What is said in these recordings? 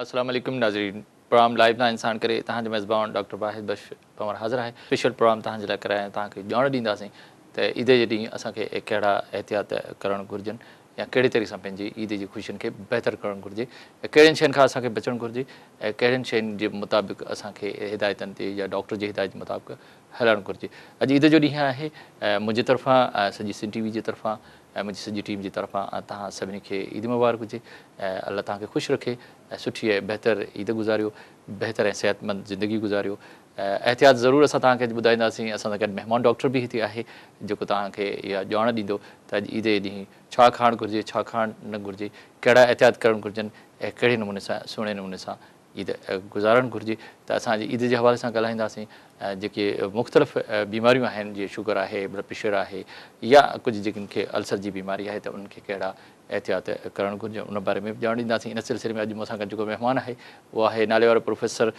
असलामु नारीन programme live ना इंसान करे तव्हांजे मेज़बान डॉक्टर वाहिद बश पवार हाज़ुरु आहे स्पेशल प्रोग्राम तव्हांजे लाइ कराया तव्हांखे ॼाण ॾींदासीं त ईद जे ॾींहुं असांखे कहिड़ा एहतियात करणु घुरिजनि या कहिड़े तरीक़े सां पंहिंजी ईद जी ख़ुशियुनि खे बहितरु करणु घुरिजे ऐं कहिड़ियुनि शयुनि खां असांखे बचणु घुरिजे ऐं कहिड़ियुनि शयुनि जे मुताबिक़ असांखे हिदायतनि ते या डॉक्टर जे हिदायत मुताबिक़ हलणु घुरिजे अॼु ईद जो ॾींहुं आहे ऐं मुंहिंजे तरफ़ां सॼी सिंध टी वी ऐं मुंहिंजी सॼी टीम जी तरफ़ां तव्हां सभिनी खे ईद मुबारक हुजे ऐं अलाह तव्हांखे ख़ुशि रखे ऐं सुठी ऐं बहितरु ईद गुज़ारियो बहितर ऐं सिहतमंद ज़िंदगी गुज़ारियो ऐं एहतियात ज़रूरु असां तव्हांखे ॿुधाईंदासीं असां सां गॾु महिमान डॉक्टर बि हिते आहे जेको तव्हांखे इहा ॼाण ॾींदो त अॼु ईद जे ॾींहुं छा खाइणु घुरिजे छा खाइणु न घुरिजे कहिड़ा एहतियात करणु घुरिजनि ऐं कहिड़े नमूने सां सुहिणे नमूने सां ईद गुज़ारणु घुर्जे त असां अॼु ईद जे हवाले सां ॻाल्हाईंदासीं जेके मुख़्तलिफ़ बीमारियूं आहिनि जीअं शुगर आहे ब्लड प्रेशर आहे या कुझु खे अल्सर जी बीमारी आहे त उनखे कहिड़ा एहतियात करणु घुरिजे उन बारे में बि ॼाण ॾींदासीं इन सिलसिले में अॼु मूंसां गॾु जेको महिमान आहे उहो आहे नाले वारो प्रोफेसर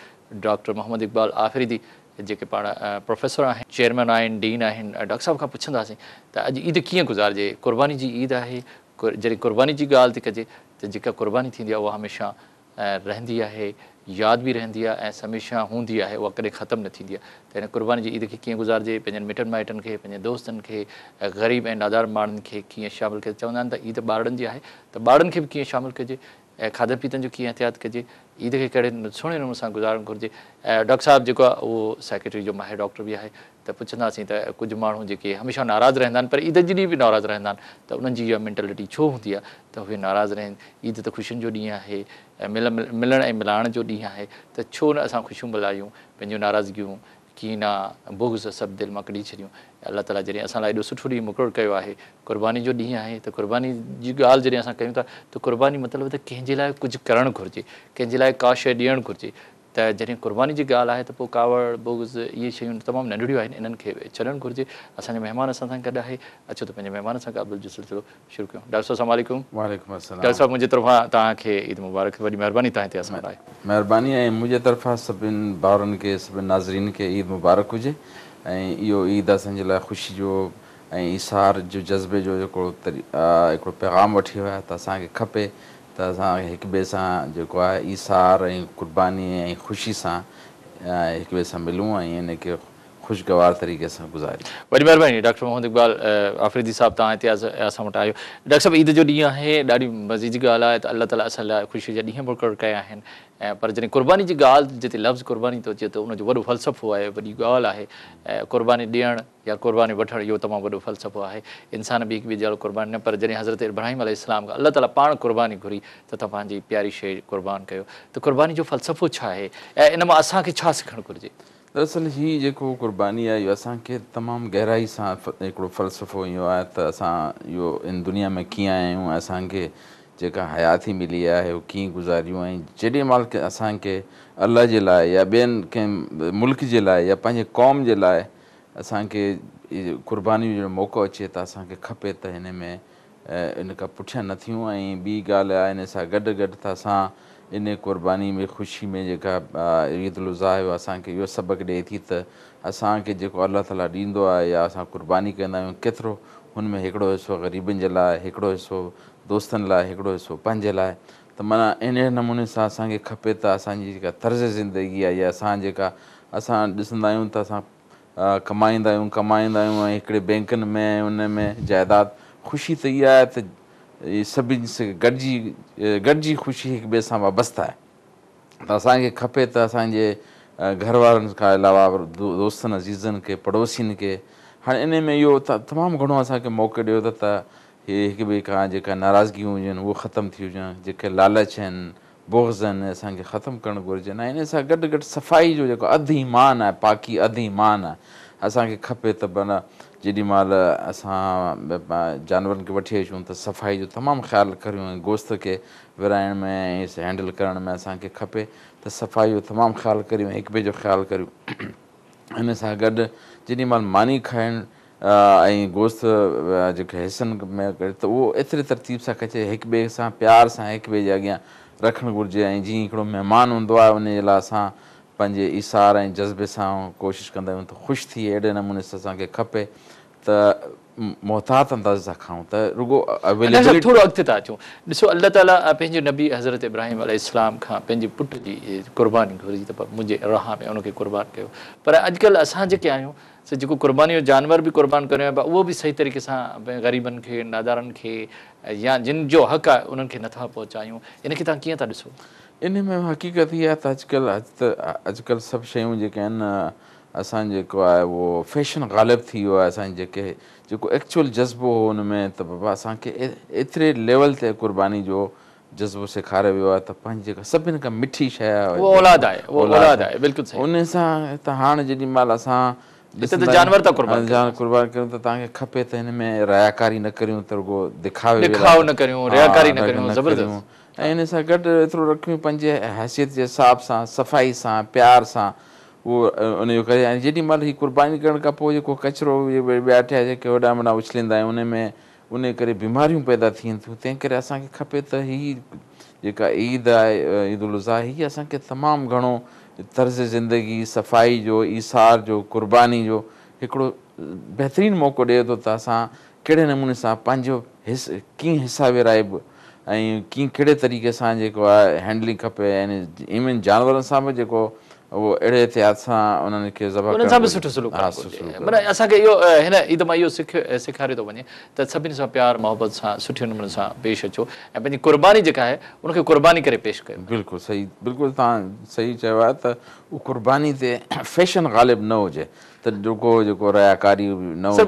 डॉक्टर मोहम्मद इक़बाल आफ़रीदी जेके पाण प्रोफेसर आहिनि चेयरमैन आहिनि डीन आहिनि डॉक्टर साहिब खां पुछंदासीं त अॼु ईद कीअं गुज़ारिजे क़ुर्बानी जी ईद आहे जॾहिं क़ुर्बानी जी ॻाल्हि थी कजे त जेका क़ुर्बानी थींदी आहे उहा हमेशह रहंदी आहे यादि बि रहंदी आहे ऐं हमेशह हूंदी आहे उहा कॾहिं ख़तमु न थींदी आहे त हिन क़ुर्बानी जी ईद खे कीअं गुज़ारिजे पंहिंजनि मिटनि माइटनि खे पंहिंजे दोस्तनि खे ग़रीब ऐं नादार माण्हुनि खे कीअं शामिलु कजे चवंदा आहिनि त ईद ॿारनि जी आहे त ॿारनि खे बि कीअं शामिलु कजे ऐं खाधे पीतनि जो कीअं एहतियात कजे ईद खे कहिड़े सुहिणे नमूने सां गुज़ारणु घुरिजे ऐं डॉक्टर साहिबु जेको आहे उहो सेक्रेटरी जो माहिर डॉक्टर बि आहे त पुछंदासीं त कुझु माण्हू जेके हमेशह नाराज़ रहंदा आहिनि पर ईद जे ॾींहुं बि नाराज़ रहंदा आहिनि त उन्हनि जी इहा मैंटेलिटी छो हूंदी आहे त उहे नाराज़ रहनि ईद त ख़ुशियुनि जो ॾींहुं आहे ऐं मिल मिलण ऐं मिलाइण जो ॾींहुं आहे त छो न असां ख़ुशियूं मल्हायूं पंहिंजूं नाराज़गियूं कीना बुग्ज़ सभु दिलि मां कढी छॾियूं अलाह ताला जॾहिं असां लाइ एॾो सुठो ॾींहुं मुक़ररु कयो आहे क़ुर्बानी जो ॾींहुं आहे त क़ुर्बानी जी ॻाल्हि जॾहिं असां कयूं था त क़ुर्बानी मतिलबु त कंहिंजे लाइ कुझु करणु घुरिजे कंहिंजे लाइ का शइ ॾियणु घुरिजे त जॾहिं क़ुर्बानी जी ॻाल्हि आहे त पोइ कावड़ बुग्ज़ इहे शयूं तमामु नंढड़ियूं आहिनि इन्हनि खे छॾणु घुरिजे असांजे महिमान असां सां गॾु आहे अचो त पंहिंजे महिमान सां का जो सिलसिलो शुरू कयूं डॉक्टर डॉक्टर वालेकुम साहिबु मुंहिंजे तरफ़ां तव्हांखे ईद मुबारक वॾी महिरबानी असां महिरबानी ऐं मुंहिंजे तरफ़ां सभिनि भाउरनि खे सभिनि नाज़रीन खे ईद मुबारक हुजे ऐं इहो ईद असांजे लाइ ख़ुशी जो ऐं इसार जो जज़्बे जो हिकिड़ो हिकिड़ो पैगाम वठी वियो आहे त असांखे खपे त असां हिक ॿिए सां जेको आहे ईसार ऐं क़ुर्बानी ऐं ख़ुशी सां हिक ॿिए सां मिलूं ख़ुशगवार तरीक़े सां गुज़ारनि वरी ڈاکٹر محمد اقبال आफ़रीदी صاحب تاں हिते اسا वटि आहियो डॉक्टर साहिबु ईद जो ॾींहुं आहे ॾाढी मज़ी जी ॻाल्हि आहे त अल्ला ताला असल लाइ ख़ुशीअ जा ॾींहं मुक़रि कया आहिनि ऐं पर जॾहिं क़ुर्बानी قربانی ॻाल्हि जिते लफ़्ज़ क़ुर्बानी थो अचे त उनजो वॾो फ़लसफ़ो आहे वॾी ॻाल्हि आहे ऐं क़ुर्बानी ॾियणु या क़ुर्बानी वठणु इहो तमामु वॾो फ़लसफ़ो आहे इंसान बि क़ुर्बानी न पर जॾहिं हज़रत्राहिम अलाम अल्ला ताला پان क़ुर्बानी घुरी त तव्हां पंहिंजी प्यारी शइ قربان कयो त क़ुर्बानी جو फ़लसफ़ो छा आहे ان इन मां असांखे छा सिखणु घुरिजे दरअसल हीअ जेको क़ुर्बानी आहे इहो असांखे तमामु गहराई सां हिकिड़ो फ़लसफ़ो इहो आहे त असां इहो दुनिया में कीअं आहियूं असांखे जेका हयाती मिली आहे उहे कीअं गुज़ारियूं ऐं जेॾी महिल के असांखे अलाह जे लाइ या ॿियनि कंहिं मुल्क़ जे लाइ या पंहिंजे क़ौम जे लाइ असांखे क़ुर्बानी जो मौक़ो अचे त असांखे खपे त हिन में इन खां पुठियां न थियूं ऐं ॿी ॻाल्हि आहे सां गॾु गॾु त असां इन क़ुर्बानी में ख़ुशी में जेका ईद उज़ा अलज़ाह असांखे इहो सबक़ु ॾिए थी त असांखे जेको अलाह ताला ॾींदो आहे या असां क़ुर्बानी कंदा आहियूं केतिरो हुन में हिकिड़ो हिसो ग़रीबनि जे लाइ हिकिड़ो हिसो दोस्तनि लाइ हिकिड़ो हिसो पंहिंजे लाइ त माना इन नमूने सां असांखे खपे त असांजी जेका तर्ज़ ज़िंदगी आहे या असां जेका असां ॾिसंदा आहियूं त असां कमाईंदा आहियूं कमाईंदा आहियूं ऐं हिकिड़े बैंकनि में उन में जाइदाद ख़ुशी त इहा आहे त सभिनि गॾिजी गॾिजी ख़ुशी हिक ॿिए सां वाबस्तु आहे त असांखे खपे त असांजे घर वारनि खां अलावा दोस्तनि अज़ीज़नि खे पड़ोसियुनि खे हाणे इन में इहो त तमामु घणो असांखे मौक़ो ॾियो त त इहे हिक ॿिए खां जेका नाराज़गियूं हुजनि उहे ख़तमु थी हुजनि जेके लालच आहिनि बोग्ज़ आहिनि असांखे ख़तमु करणु घुरिजनि ऐं इन सां गॾु गॾु सफ़ाई जो जेको अधु ईमान आहे पाकी अधु ईमान आहे असांखे खपे त माना जेॾी महिल असां जानवरनि खे वठी अचूं त सफ़ाई जो तमामु ख़्यालु करियूं ऐं गोश्त खे विराइण में ऐं हैंडल करण में असांखे खपे त सफ़ाई जो तमामु ख़्यालु करियूं ऐं हिक ॿिए जो ख़्यालु करियूं हिन सां गॾु जेॾीमहिल मानी खाइण ऐं गोश्त जेके हिसनि में त उहो एतिरे तरतीब सां कचे हिकु ॿिए सां प्यार सां हिक ॿिए जे अॻियां रखणु घुरिजे ऐं जीअं हिकिड़ो महिमान हूंदो आहे उन जे लाइ असां पंहिंजे ईशार ऐं जज़्बे सां कोशिशि कंदा आहियूं त ख़ुशि थिए अहिड़े नमूने सां असांखे खपे त मोहतात अंदाज़ सां खाऊं त रुॻो थोरो अॻिते था अचूं ॾिसो अलाह ताला पंहिंजे नबी हज़रत इब्राहिम अल इस्लाम खां पंहिंजे पुट जी क़ुर्बानी घुरी त मुंहिंजे राह में हुनखे कुर्बान कयो पर अॼुकल्ह असां जेके आहियूं जेको क़ुर्बानी जो जानवर बि क़ुर्बान आहे उहो बि सही तरीक़े सां ग़रीबनि खे नादारनि खे या जिन जो हक़ आहे उन्हनि खे नथा पहुचायूं इनखे तव्हां कीअं था ॾिसो इन में हक़ीक़त इहा त अॼुकल्ह त अॼुकल्ह सभु शयूं जेके आहिनि असां जेको आहे उहो फैशन ग़ालिब थी वियो आहे असांजे जेके जेको एक्चुअल जज़्बो हो उन में त बाबा असांखे एतिरे लेवल ते क़ुर्बानी जो जज़्बो सेखारे वियो आहे त पंहिंजी जेका सभिनि खां मिठी शइ आहे उन सां त हाणे जेॾीमहिल असां त तव्हांखे खपे त हिन में राया कारी न करियूं त रुॻो ऐं इन सां गॾु एतिरो रखियूं पंहिंजे हैसियत जे हिसाब सां सफ़ाई सां प्यार सां उहो उनजो करे ऐं जेॾी महिल हीअ क़ुर्बानी करण खां पोइ जेको कचिरो ॿिया ठहिया जेके वॾा वॾा उछलींदा आहियूं उन में उन करे बीमारियूं पैदा थियनि थियूं तंहिं करे असांखे खपे त हीअ जेका ईद आहे ईद उल्ही हीअ असांखे तमामु घणो तर्ज़ ज़िंदगी सफ़ाई जो ईसार जो क़ुर्बानी जो हिकिड़ो बहितरीनु मौक़ो ॾिए थो त असां कहिड़े नमूने सां पंहिंजो हिस कीअं हिसा विराए बि ऐं कीअं कहिड़े तरीक़े सां जेको आहे हैंडलिंग खपे ऐं इविन जानवरनि सां बि जेको उहो अहिड़े इहतियात सां उन्हनि खे असांखे इहो हिन ईद मां इहो सेखारियो थो वञे त सभिनि सां प्यारु मोहबत सां सुठे नमूने सां पेश अचो ऐं पंहिंजी क़ुर्बानी जेका आहे उनखे क़ुर्बानी करे पेश कयो बिल्कुलु सही बिल्कुलु तव्हां सही चयो आहे त उहो क़ुर्बानी ते फैशन ग़ालिब न हुजे त जेको जेको रया न हुजे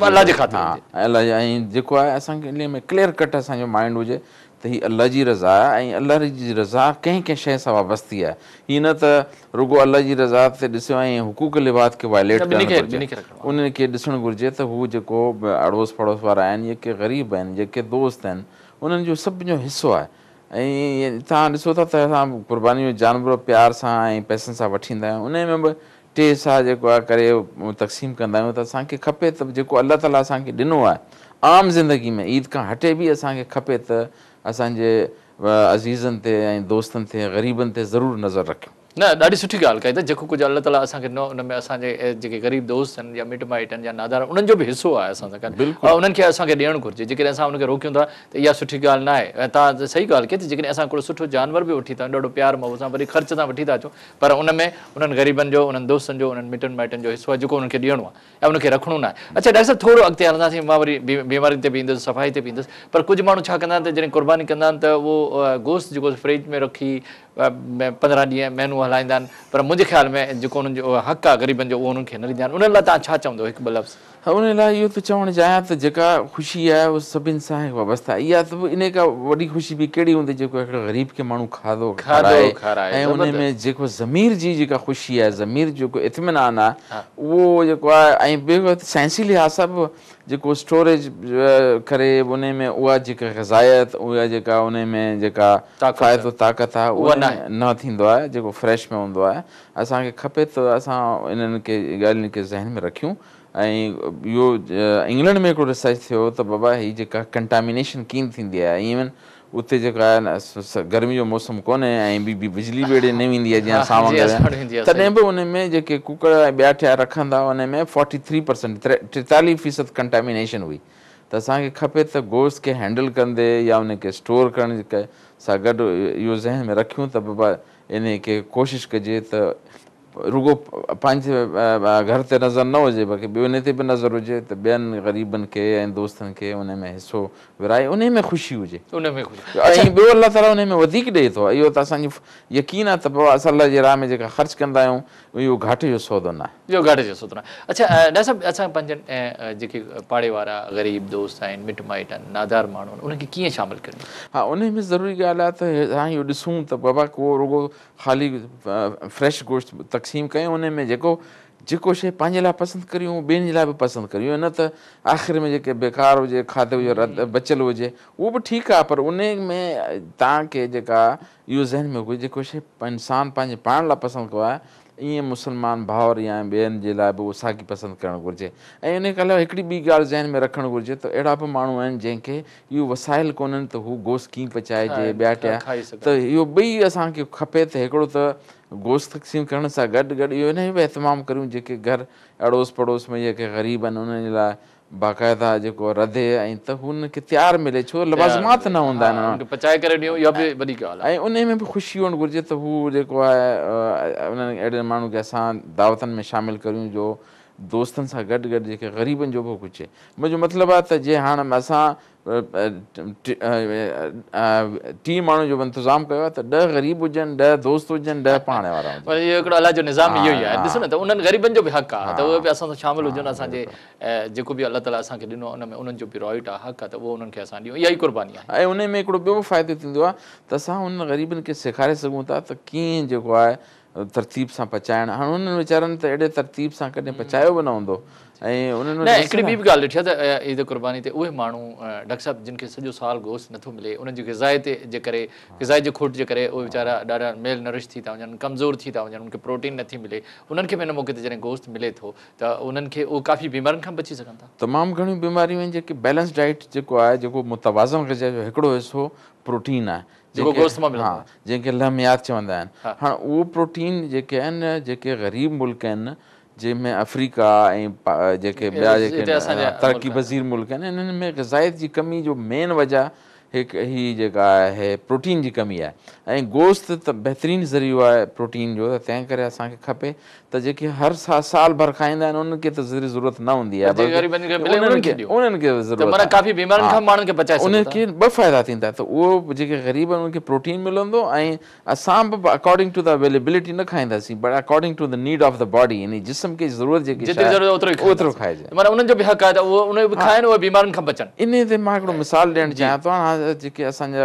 ऐं जेको आहे असांखे इन में क्लियर कट असांजो माइंड हुजे त हीअ अलाह जी रज़ा आहे ऐं अलाह जी रज़ा कंहिं कंहिं शइ सां वाबस्ती आहे हीअं न त रुगो अलाह जी रज़ा ते ॾिसियो ऐं हुकूक लिबास खे वायलेट उन्हनि खे ॾिसणु घुरिजे त हू जेको अड़ोस पड़ोस वारा आहिनि जेके ग़रीब आहिनि जेके दोस्त आहिनि उन्हनि जो सभिनी जो हिसो आहे ऐं तव्हां ॾिसो था त असां क़ुर्बानी जानवर प्यार सां ऐं पैसनि सां वठी ईंदा आहियूं में बि टे हिसा जेको आहे करे तक़सीम कंदा आहियूं त असांखे खपे त जेको अलाह ताला असांखे ॾिनो आहे आम ज़िंदगी में ईद खां हटे बि असांखे खपे त असांजे अज़ीज़नि ते ऐं दोस्तनि ते ग़रीबनि ते ज़रूरु नज़र रखियूं न ॾाढी सुठी ॻाल्हि कई त जेको कुझु अलाह ताला असांखे न उन में असांजे जेके ग़रीब दोस्त आहिनि या मिट माइट आहिनि या नादार उन्हनि जो बि हिसो आहे असांजा उन्हनि खे असांखे ॾियणु घुरिजे जेकॾहिं असां उनखे रोकियूं था त इहा सुठी ॻाल्हि न आहे ऐं तव्हां सही ॻाल्हि कई त जेकॾहिं असां हिकिड़ो सुठो जानवर बि वठी था ॾाढो प्यारु माउ असां वरी ख़र्च तां वठी था अचूं पर उनमें उन्हनि ग़रीबनि जो उन्हनि दोस्तनि जो उन्हनि मिटनि माइटनि जो हिसो आहे जेको उनखे ॾियणो आहे ऐं उनखे रखिणो नाहे अच्छा डॉक्टर सर थोरो अॻिते हलंदासीं मां वरी बीमारियुनि ते बि ईंदुसि सफ़ाई ते ईंदुसि पर कुझु माण्हू छा कंदा आहिनि त जॾहिं क़ुर्बानी कंदा आहिनि त उहो गोस जेको फ्रिज में रखी पंद्रहं ॾींहं मेनू हलाईंदा आहिनि पर मुंहिंजे ख़्याल में जेको हुननि जो हक़ आहे ग़रीबनि जो उहो उन्हनि खे न ॾींदा आहिनि उन्हनि लाइ तव्हां छा चवंदव हिकु ॿ लफ़्ज़ लाइ इहो चवणु चाहियां त जेका ख़ुशी आहे उहा सभिनि सां हिकु इहा त इन खां वॾी ख़ुशी बि कहिड़ी हूंदी जेको ग़रीब खे माण्हू खाधो खाराए जेको ज़मीन जी जेका ख़ुशी आहे ज़मीर जेको इतमेनान आहे उहो जेको आहे साइंसी लिहाज़ सां बि जेको स्टोरेज करे उन में उहा जेका ग़ज़ायत उहा जेका उन में जेका फ़ाइदो ताक़त आहे उहा न थींदो आहे जेको फ्रेश में हूंदो आहे असांखे खपे त असां इन्हनि खे ॻाल्हियुनि खे ज़हन में रखियूं ऐं इहो इंग्लैंड में हिकिड़ो रिसर्च थियो त बाबा हीअ जेका कंटामिनेशन कीअं थींदी आहे इवन उते जेका आहे न गर्मी जो मौसम कोन्हे ऐं ॿी बि बिजली बि अहिड़ी न वेंदी आहे जीअं तॾहिं बि उन में जेके कुकर ऐं ॿिया थिया रखंदा उन में फोर्टी थ्री परसेंट टेतालीह फ़ीसद कंटेमिनेशन हुई त असांखे खपे त गोश्त खे हैंडल कंदे या उनखे स्टोर करण सां गॾु इहो ज़हन में रखियूं त बाबा इन खे कोशिशि कजे त रुगो पंहिंजे घर ते नज़र न हुजे बाक़ी ॿियो उन ते बि नज़र हुजे त ॿियनि ग़रीबनि खे ऐं दोस्तनि खे उन में हिसो विराए उन में ख़ुशी हुजे ऐं ॿियो अलाह ताला उन में वधीक ॾिए थो इहो त असांजो यकीन आहे त पोइ असां अलाह जे राह में जेका ख़र्चु कंदा आहियूं इहो घाट जो सौदो न आहे इहो घाट जो सौदो न आहे अच्छा सभु असां पंहिंजे जेके पाड़े वारा ग़रीब दोस्त आहिनि मिट माइट आहिनि नादार माण्हू आहिनि उनखे कीअं शामिलु कयूं हा उन में ज़रूरी ॻाल्हि आहे त हाणे इहो ॾिसूं त बाबा को रुगो ख़ाली फ्रेश गोश्त तक़सीम कयूं उन में जेको जेको शइ पंहिंजे लाइ पसंदि करियूं ॿियनि जे लाइ बि पसंदि करियूं न त आख़िरि में जेके बेकार हुजे खाधे हुजे रद बचियल हुजे उहो बि ठीकु आहे पर उन में तव्हांखे जेका इहो ज़हन में हुजे जेको शइ इंसान पंहिंजे पाण लाइ पसंदि कयो आहे ईअं मुस्लमान भाउर या ॿियनि जे लाइ बि उहो साॻी पसंदि करणु घुरिजे ऐं इन खां अलावा हिकिड़ी ॿी ॻाल्हि ज़हन में रखणु घुरिजे त अहिड़ा बि माण्हू आहिनि जंहिंखे इहो वसाइल कोन्हनि त हू गोसु कीअं पचाइजे ॿिया कया त इहो ॿई असांखे खपे त हिकिड़ो त गोश्त तक़सीम करण सां गॾु गॾु इहो इन जो बि इतमाम करियूं जेके घर अड़ोस पड़ोस में जेके ग़रीब आहिनि उन्हनि जे लाइ बाक़ाइदा जेको रधे ऐं त हुनखे तयारु मिले छो लवाज़मात न हूंदा आहिनि पचाए करे ॾियो इहा बि वॾी ॻाल्हि ऐं उन में बि ख़ुशी हुअणु घुरिजे त हू जेको आहे उन्हनि अहिड़े माण्हू खे असां दावतनि में शामिलु करियूं जो दोस्तनि सां गॾु गॾु जेके ग़रीबनि जो बि कुझु मुंहिंजो मतिलबु आहे त जे हाणे असां टी माण्हू जो बि इंतिज़ाम कयो आहे त ॾह ग़रीब हुजनि ॾह दोस्त हुजनि ॾह पाण वारा पर इहो हिकिड़ो अलाह जो निज़ाम इहो ई आहे ॾिसो न त उन्हनि ग़रीबनि जो बि हक़ आहे त उहे बि असां सां शामिलु हुजनि असांजे जेको बि अलाह ताला असांखे ॾिनो आहे उन में उन्हनि जो बि रॉइट आहे हक़ आहे त उहो उन्हनि खे असां ॾियूं इहा ई क़ुर्बानी आहे ऐं उन में हिकिड़ो ॿियो बि फ़ाइदो थींदो आहे त असां उन ग़रीबनि खे सेखारे सघूं था त कीअं जेको आहे तरतीब सां पचाइणु हाणे उन्हनि वीचारनि त अहिड़े तरतीब सां कॾहिं पचायो बि न हूंदो ऐं उन्हनि हिकिड़ी ॿी बि ॻाल्हि ॾिठी आहे त ईद कुर्बानी ते उहे माण्हू डॉक्टर साहिबु जिन खे सॼो साल गोश्त नथो मिले उन्हनि जी ग़ज़ाए ते जे करे गिज़ाए जी खोट जे करे उहे ॾाढा मेल नरिश थी था वञनि कमज़ोर थी था वञनि उनखे प्रोटीन नथी मिले उन्हनि खे बि हिन मौक़े ते जॾहिं मिले थो त उन्हनि खे काफ़ी बीमारियुनि खां बची सघनि था तमामु घणियूं बीमारियूं आहिनि जेके बैलेंस डाइट जेको आहे जेको मुतवाज़न जो हिकिड़ो प्रोटीन आहे जेको गोश्त मां मिलंदो आहे जंहिंखे लहमियाद चवंदा आहिनि हाणे उहो प्रोटीन जेके आहिनि जेके ग़रीब मुल्क़ आहिनि जंहिंमें अफ्रीका ऐं जेके ॿिया जेके तरक़ी पज़ीर मुल्क़ आहिनि इन्हनि में ग़ज़ाइत जी कमी जो मेन वजह हिकु ही जेका आहे प्रोटीन जी कमी आहे ऐं गोश्त त बहितरीन ज़रियो आहे प्रोटीन जो त तंहिं करे असांखे खपे त जेके हर साल साल भर खाईंदा आहिनि उन्हनि खे त ज़रूरत न हूंदी आहे उनखे ॿ फ़ाइदा थींदा त उहो जेके ग़रीब आहिनि उनखे प्रोटीन मिलंदो ऐं असां बि अकॉर्डिंग टू द अवेलेबिलिटी न खाईंदासीं but according to the the need of body यानी जिस्म खे ज़रूरत जेकी इन ते मां हिकिड़ो मिसाल ॾियणु चाहियां थो जेके असांजा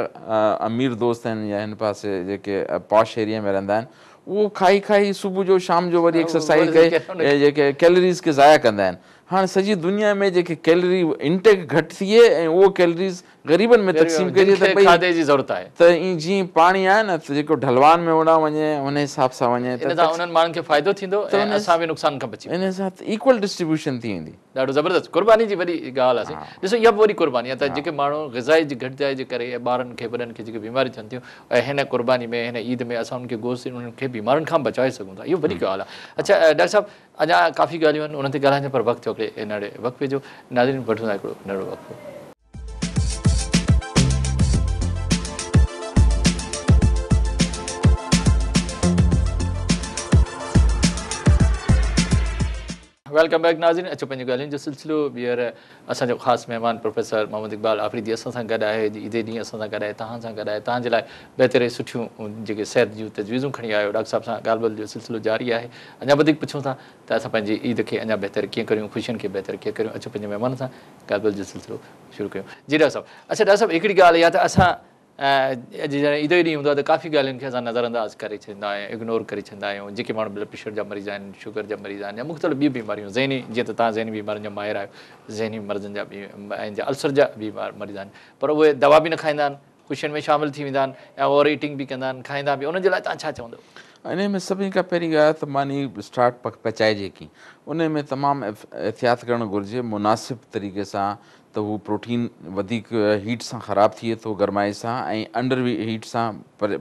अमीर दोस्त आहिनि या हिन पासे जेके पॉश एरिया में रहंदा आहिनि उहो खाई खाई सुबुह जो शाम जो वरी एक्सरसाइज़ जेके कैलरीस खे ज़ाया कंदा आहिनि हाणे सॼी दुनिया में जेके कैलरी इनटेक घटि थिए ऐं उहो कैलरीज़ ग़रीबनि में तक़सीम कजे तादे जी ज़रूरत आहे त ईअं जीअं पाणी आहे न त जेको ढलवान में उणा वञे उन हिसाब सां वञे त हिन सां उन्हनि माण्हुनि खे फ़ाइदो थींदो त हिन सां बि नुक़सान खां बची वञे इक्वल डिस्ट्रीब्यूशन थी वेंदी ॾाढो ज़बरदस्तु क़ुर्बानी जी वॾी ॻाल्हि आहे ॾिसो इहा बि वॾी क़ुर्बानी त जेके माण्हू ग़ज़ाई जी घटिजाइ जे करे ॿारनि खे वॾनि खे जेके बीमारियूं थियनि थियूं ऐं हिन क़ुर्बानी में हिन ईद में असां उनखे गोस उन्हनि खे बीमारियुनि खां बचाए सघूं था इहा वॾी ॻाल्हि आहे अच्छा डॉक्टर साहिबु अञा काफ़ी ॻाल्हियूं आहिनि ते ॻाल्हाइण पर वक़्तु थियो वक़्त वठूं नंढो वक़्तु वेलकम बैक नाजिन अचो पैं गाल सिलसिलो बीहर असो खास मेहमान प्रोफेसर मोहम्मद इकबाल आफरीदी असा गड है आहे जी ईदे ॾींहुं असां सां गॾु आहे तव्हां सां गॾु आहे बेहतर लाइ बहितर सेहत जो तजवीज़ू खी जूं आयो डॉक्टर साहब से गाल ॿोल सिलसिलो जारी है अञा वधीक था तो असं पंहिंजी ईद के अञा बेहतर कीअं करियूं ख़ुशियुनि के बेहतर कीअं करियूं अचो पंहिंजे महिमान सां ॻाल्हि जो सिलसिलो शुरू कयूं जी डॉक्टर साहब अच्छा डॉक्टर साहब एक गाल इहा ऐं जॾहिं ईंदो ई ॾींहुं हूंदो आहे त काफ़ी ॻाल्हियुनि खे असां नज़र अंदाज़ करे छॾींदा आहियूं इग्नोर करे छॾंदा आहियूं जेके माण्हू ब्लड प्रेशर जा मरीज़ आहिनि शुगर जा मरीज़ आहिनि या मुख़्तलिफ़ ॿियूं बीमारियूं ज़हनी जीअं त तव्हां ज़हन बीमारियुनि जा माहिरि आहियो ज़हनी मरीज़नि जा अलसर जा बीमार मरीज़ आहिनि पर उहे दवा बि न खाईंदा आहिनि ख़ुशियुनि में शामिलु थी वेंदा आहिनि ऐं ओवर ईटिंग बि कंदा आहिनि खाईंदा बि उनजे लाइ तव्हां छा चवंदव इन में सभिनि खां पहिरीं ॻाल्हि त मानी स्टार्ट पक पचाए जेकी उनमें तमामु एहतियात करणु घुरिजे तरीक़े सां त हू प्रोटीन वधीक हीट सां ख़राबु थिए थो गरमाए सां ऐं अंडर बि हीट सां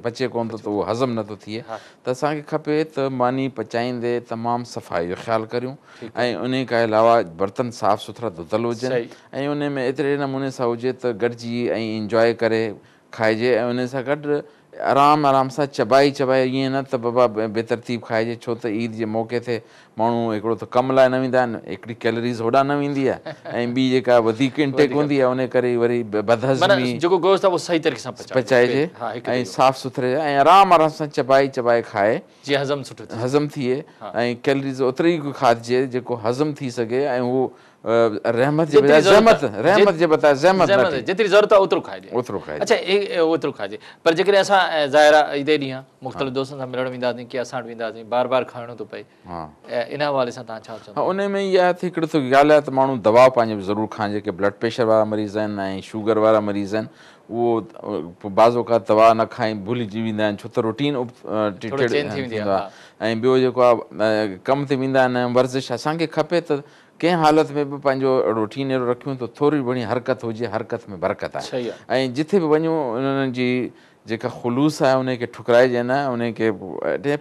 पचे कोन थो त उहो हज़म नथो थिए त असांखे खपे त मानी पचाईंदे तमामु सफ़ाई जो ख़्यालु करियूं ऐं उन खां अलावा बर्तन साफ़ु सुथिरा धुधल हुजनि ऐं उन में एतिरे नमूने सां हुजे त गॾिजी ऐं इंजॉय करे खाइजे ऐं उन सां गॾु आराम आराम सां चबाई चबाई ईअं न त बाबा बेतरतीब खाइजे छो त ईद जे मौके ते माण्हू हिकिड़ो त कम लाइ न वेंदा आहिनि हिकिड़ी कैलरीज़ होॾा न वेंदी आहे ऐं ॿी जेका वधीक इंटेक हूंदी आहे उन करे वरी जेको गोश्त आहे उहो सही तरीक़े सां पचाइजे ऐं साफ़ु सुथरे ऐं आराम आराम सां चबाई चबाए खाए जीअं हज़म थिए ऐं कैलरीज़ ओतिरी खाधजे जेको हज़म थी सघे ऐं उहो माण्हू ज़रूरु जेके ब्लड प्रेशर वारा मरीज़ आहिनि ऐं शुगर वारा मरीज़ आहिनि उहो बाज़ूकात दवा न खाई भुलजी वेंदा आहिनि छो त ऐं ॿियो जेको आहे कम ते वेंदा आहिनि वर्ज़िश असांखे खपे त कंहिं हालति में बि पंहिंजो रुटीन अहिड़ो रखियूं त थोरी घणी हरकत हुजे हरकत में बरक़त आहे ऐं जिथे बि वञूं उन्हनि जी जेका ख़ुलूस आहे उनखे ठुकराइजे न उनखे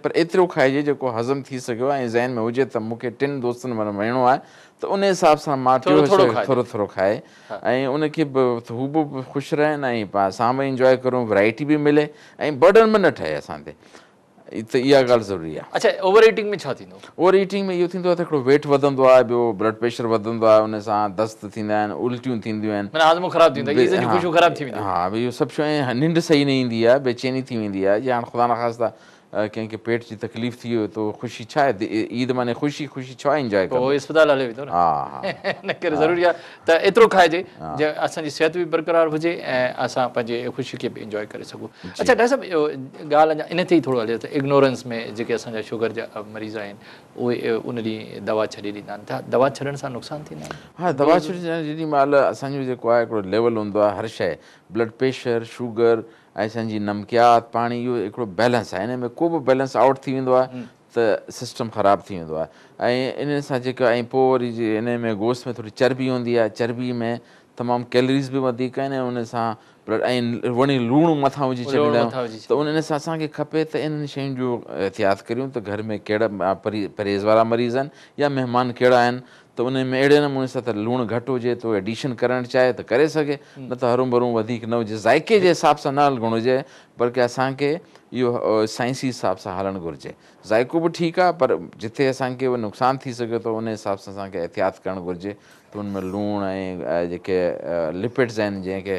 पर एतिरो खाइजे जेको हज़म थी सघियो आहे ऐं ज़हन में हुजे त मूंखे टिनि दोस्तनि माना वञिणो आहे त उन हिसाब सां मां थोरो थोरो खाए ऐं उनखे बि हू बि ख़ुशि रहनि ऐं पाण साम्हूं इंजॉय करूं वैराइटी बि मिले ऐं बडन बि न ठहे असां ते त इहा ॻाल्हि ज़रूरी आहे अच्छा ओवर ईटिंग में छा थींदो ओवर ईटिंग में इहो थींदो आहे त हिकिड़ो वेट वधंदो आहे ॿियो ब्लड प्रेशर वधंदो आहे उन सां दस्त थींदा आहिनि उल्टियूं थींदियूं आहिनि हा भई इहो सभु शयूं निंड सही न ईंदी आहे बेचैनी थी वेंदी आहे या ख़ुदा न ख़ासि त कंहिंखे पेट जी तकलीफ़ थी वियो त ख़ुशी छा आहे ईद माने ख़ुशी ख़ुशी छा आहे इंजॉय कयो अस्पताल हले वेंदो न करे ज़रूरी आहे त एतिरो खाइजे जे असांजी सिहत बि बरक़रार हुजे ऐं असां पंहिंजे ख़ुशी खे बि इंजॉय करे सघूं अच्छा डा साहिबु इहो ॻाल्हि अञा इन ते ई थोरो हले त इग्नोरेंस में जेके असांजा शुगर जा मरीज़ आहिनि उहे उन ॾींहुं दवा छॾे ॾींदा आहिनि त दवा छॾण सां नुक़सानु थींदो हा दवा छॾण जेॾी महिल असांजो जेको आहे हिकिड़ो लेवल हूंदो आहे हर शइ ब्लड प्रेशर शुगर ऐं असांजी नमकियात पाणी इहो हिकिड़ो बैलेंस आहे इन में को बि बैलेंस आउट थी वेंदो आहे त सिस्टम ख़राबु थी वेंदो आहे ऐं इन सां जेको ऐं पोइ वरी जे इन में गोश्त में थोरी चर्बी हूंदी आहे चर्बी में तमामु कैलरीज़ बि वधीक आहिनि ऐं उन सां ब्लड ऐं वणी लूणु मथां विझी चवंदा आहिनि त उन सां असांखे खपे त इन्हनि शयुनि जो एहतियात करियूं त घर में कहिड़ा परे परहेज़ वारा मरीज़ आहिनि या महिमान कहिड़ा आहिनि त उन में अहिड़े नमूने सां त लूणु घटि हुजे त एडिशन करणु चाहे त करे सघे न त हरूं भरूं वधीक न हुजे ज़ाइके जे हिसाब सां न हलणु हुजे बल्कि असांखे इहो साइंसी हिसाब सां हलणु घुरिजे ज़ाइको बि ठीकु आहे पर जिथे असांखे उहो नुक़सानु थी सघे थो उन हिसाब सां असांखे एहतियात करणु घुरिजे त उनमें लूणु ऐं जेके लिपिड्स आहिनि जंहिंखे